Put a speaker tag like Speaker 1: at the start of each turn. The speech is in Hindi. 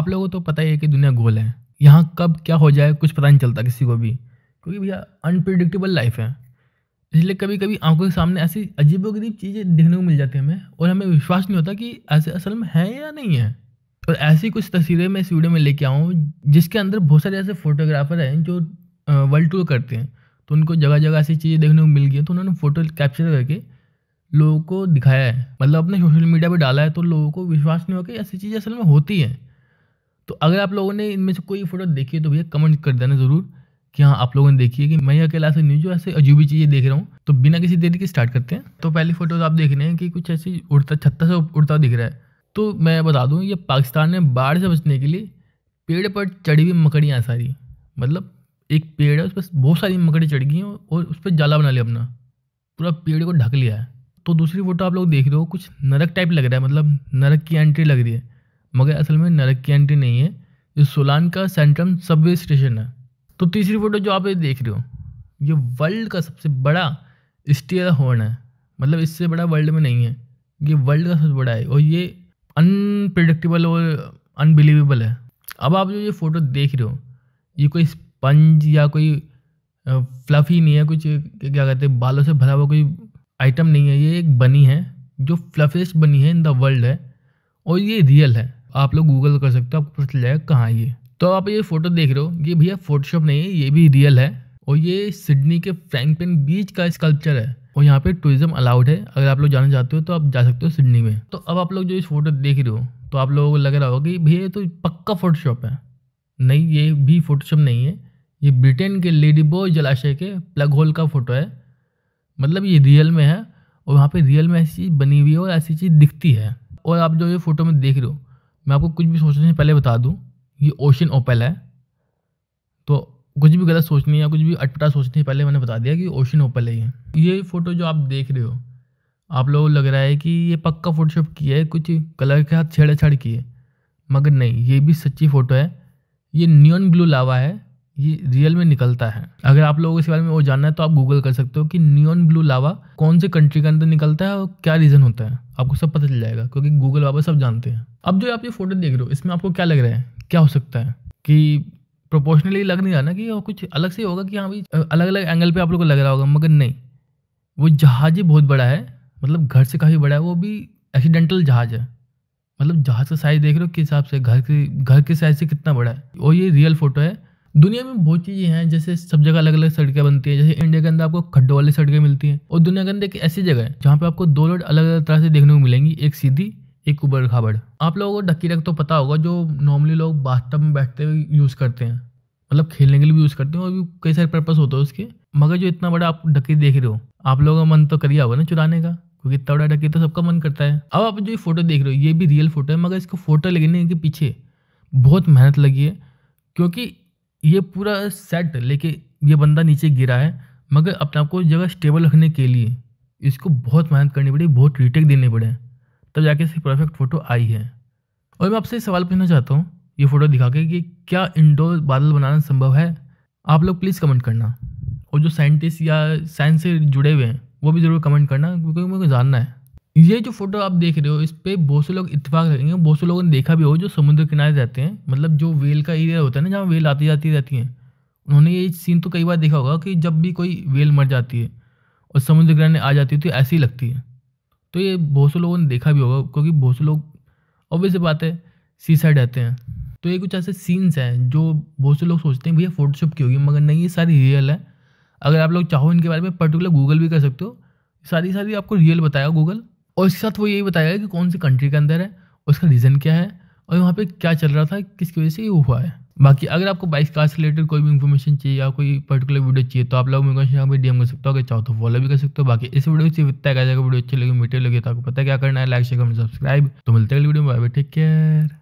Speaker 1: आप लोगों को तो पता ही है कि दुनिया गोल है यहाँ कब क्या हो जाए कुछ पता नहीं चलता किसी को भी क्योंकि भैया अनप्रिडिक्टेबल लाइफ है इसलिए कभी कभी आंखों के सामने ऐसी अजीब गरीब चीज़ें देखने को मिल जाती हैं हमें और हमें विश्वास नहीं होता कि ऐसे असल में है या नहीं है और ऐसी कुछ तस्वीरें मैं इस वीडियो में लेके आऊँ जिसके अंदर बहुत सारे ऐसे फोटोग्राफर हैं जो वर्ल्ड टूर करते हैं तो उनको जगह जगह ऐसी चीज़ें देखने को मिल गई तो उन्होंने फ़ोटो कैप्चर करके लोगों को दिखाया है मतलब अपने सोशल मीडिया पर डाला है तो लोगों को विश्वास नहीं हो कि ऐसी चीज़ें असल में होती हैं तो अगर आप लोगों ने इनमें से कोई फोटो देखी है तो भैया कमेंट कर देना ज़रूर कि हाँ आप लोगों ने देखी है कि मैं अकेला से न्यूज ऐसे अजूबी चीज़ें देख रहा हूँ तो बिना किसी देरी के स्टार्ट करते हैं तो पहली फोटो तो आप देख रहे हैं कि कुछ ऐसी उड़ता छत्ता से उड़ता दिख रहा है तो मैं बता दूँ ये पाकिस्तान में बाढ़ से बचने के लिए पेड़ पर चढ़ी हुई मकड़ियाँ सारी मतलब एक पेड़ है उस पर बहुत सारी मकड़ी चढ़ गई हैं और उस पर जाला बना लिया अपना पूरा पेड़ को ढक लिया है तो दूसरी फोटो आप लोग देख रहे हो कुछ नरक टाइप लग रहा है मतलब नरक की एंट्री लग रही है मगर असल में नरक की एंट्री नहीं है ये सोलान का सेंट्रम सबवे स्टेशन है तो तीसरी फोटो जो आप ये देख रहे हो ये वर्ल्ड का सबसे बड़ा स्टेयर हॉर्न है मतलब इससे बड़ा वर्ल्ड में नहीं है ये वर्ल्ड का सबसे बड़ा है और ये अनप्रडिक्टेबल और अनबिलीवेबल है अब आप जो ये फ़ोटो देख रहे हो ये कोई स्पंज या कोई फ्लफ़ी नहीं है कुछ क्या कहते हैं बालों से भरा हुआ कोई आइटम नहीं है ये एक बनी है जो फ्लफेस्ट बनी है इन द वर्ल्ड है और ये रियल है आप लोग गूगल कर सकते हो आपको पता चल जाएगा कहाँ ये तो आप ये फोटो देख रहे हो ये भैया फोटोशॉप नहीं है ये भी रियल है और ये सिडनी के फ्रैंकपिन बीच का स्कल्पचर है और यहाँ पे टूरिज्म अलाउड है अगर आप लोग जाना चाहते हो तो आप जा सकते हो सिडनी में तो अब आप लोग जो इस फोटो देख रहे हो तो आप लोगों को लग रहा होगा कि भैया तो पक्का फोटोशॉप है नहीं ये भी फोटोशॉप नहीं है ये ब्रिटेन के लेडी बॉय जलाशय के प्लग होल का फोटो है मतलब ये रियल में है और वहाँ पे रियल में ऐसी चीज़ बनी हुई है और ऐसी चीज़ दिखती है और आप जो ये फोटो में देख रहे हो मैं आपको कुछ भी सोचने से पहले बता दूँ ये ओशन ओपल है तो कुछ भी गलत सोचने या कुछ भी अटपटा सोचने से पहले मैंने बता दिया कि ओशन ओपल है ये ये फ़ोटो जो आप देख रहे हो आप लोगों को लग रहा है कि ये पक्का फोटोशॉप किया है कुछ कलर के साथ छेड़छाड़ की है मगर नहीं ये भी सच्ची फ़ोटो है ये नियॉन ब्लू लावा है ये रियल में निकलता है अगर आप लोगों के बारे में वो जानना है तो आप गूगल कर सकते हो कि नियोन ब्लू लावा कौन से कंट्री के अंदर निकलता है और क्या रीज़न होता है आपको सब पता चल जाएगा क्योंकि गूगल बाबा सब जानते हैं अब जो आप ये फोटो देख रहे हो इसमें आपको क्या लग रहा है क्या हो सकता है कि प्रोपोर्शनली लग नहीं रहा ना कि कुछ अलग से होगा कि हाँ भाई अलग अलग एंगल पे आप लोग को लग रहा होगा मगर नहीं वो जहाज़ ही बहुत बड़ा है मतलब घर से काफ़ी बड़ा है वो भी एक्सीडेंटल जहाज़ है मतलब जहाज़ का साइज़ देख रहे हो किस हिसाब से घर के घर के साइज़ से कितना बड़ा है और ये रियल फ़ोटो है दुनिया में बहुत चीज़ें हैं जैसे सब जगह अलग अलग सड़कें बनती हैं जैसे इंडिया के अंदर आपको खड्डों वाली सड़कें मिलती हैं और दुनिया के अंदर एक ऐसी जगह है जहाँ पे आपको दो रोड अलग अलग तरह से देखने को मिलेंगी एक सीधी एक उबड़ खाबड़ आप लोगों को डक्की रख तो पता होगा जो नॉर्मली लोग बाथटब में बैठते हुए यूज़ करते हैं मतलब खेलने के लिए भी यूज़ करते हैं और भी कई सारे पर्पस होते हैं उसके मगर जो इतना बड़ा आप डकी देख रहे हो आप लोगों का मन तो करिया होगा ना चुराने का क्योंकि इतना बड़ा डकी तो सबका मन करता है अब आप जो ये फोटो देख रहे हो ये भी रियल फोटो है मगर इसको फोटो लेने के पीछे बहुत मेहनत लगी है क्योंकि ये पूरा सेट लेके ये बंदा नीचे गिरा है मगर अपने आप को जगह स्टेबल रखने के लिए इसको बहुत मेहनत करनी पड़ी बहुत रिटेक देने पड़े तब जाके इसकी परफेक्ट फ़ोटो आई है और मैं आपसे सवाल पूछना चाहता हूँ ये फ़ोटो दिखा के कि क्या इंडोर बादल बनाना संभव है आप लोग प्लीज़ कमेंट करना और जो साइंटिस्ट या साइंस से जुड़े हुए हैं वो भी ज़रूर कमेंट करना क्योंकि मुझे जानना है ये जो फोटो आप देख रहे हो इस पर बहुत से लोग इतफाक रखेंगे बहुत से लोगों ने देखा भी हो जो समुद्र किनारे रहते हैं मतलब जो वेल का एरिया होता है ना जहाँ वेल आती जाती रहती हैं उन्होंने ये सीन तो कई बार देखा होगा कि जब भी कोई वेल मर जाती है और समुद्र किनारे आ जाती है तो ऐसी लगती है तो ये बहुत से लोगों ने देखा भी होगा क्योंकि बहुत से लोग ऑब्वियस बात है सी साइड रहते हैं तो ये कुछ ऐसे सीन्स हैं जो बहुत से लोग सोचते हैं भैया फोटोशॉप की होगी मगर नहीं ये सारी रियल है अगर आप लोग चाहो इनके बारे में पर्टिकुलर गूगल भी कर सकते हो सारी सारी आपको रियल बताया गूगल और इसके साथ वो यही बताया कि कौन सी कंट्री के अंदर है उसका रीज़न क्या है और वहाँ पे क्या चल रहा था किसकी वजह से ये हुआ है बाकी अगर आपको बाइक कार से रिलेटेड कोई भी इन्फॉर्मेशन चाहिए या कोई पर्टिकुलर वीडियो चाहिए तो आप लोग मेरे को यहाँ पर डीएम कर सकते हो अगर चाहो तो फॉलो भी कर सकते हो बाकी इस वीडियो से इतना क्या जाएगा वीडियो अच्छी लगी मीटर लगे तो आपको पता क्या करना है लाइक शेयर कमेंट सब्सक्राइब तो मिलते हैं वीडियो में बाय टेक केयर